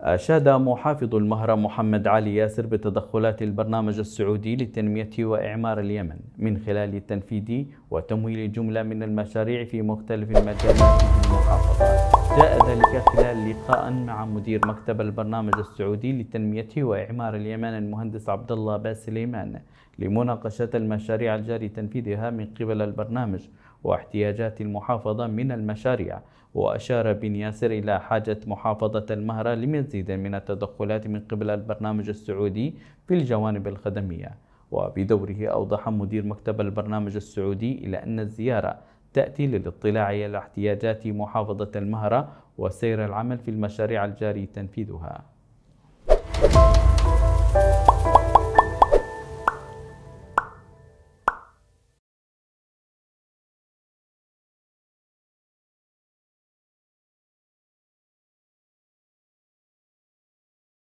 أشاد محافظ المهرة محمد علي ياسر بتدخلات البرنامج السعودي للتنمية وإعمار اليمن من خلال تنفيذ وتمويل جملة من المشاريع في مختلف المجالات في المحافظة جاء ذلك خلال لقاء مع مدير مكتب البرنامج السعودي لتنمية وإعمار اليمن المهندس عبد الله باسليمان لمناقشة المشاريع الجاري تنفيذها من قبل البرنامج واحتياجات المحافظة من المشاريع وأشار بن ياسر إلى حاجة محافظة المهرة لمزيد من التدخلات من قبل البرنامج السعودي في الجوانب الخدمية وبدوره أوضح مدير مكتب البرنامج السعودي إلى أن الزيارة تأتي للاطلاع على احتياجات محافظة المهرة وسير العمل في المشاريع الجاري تنفيذها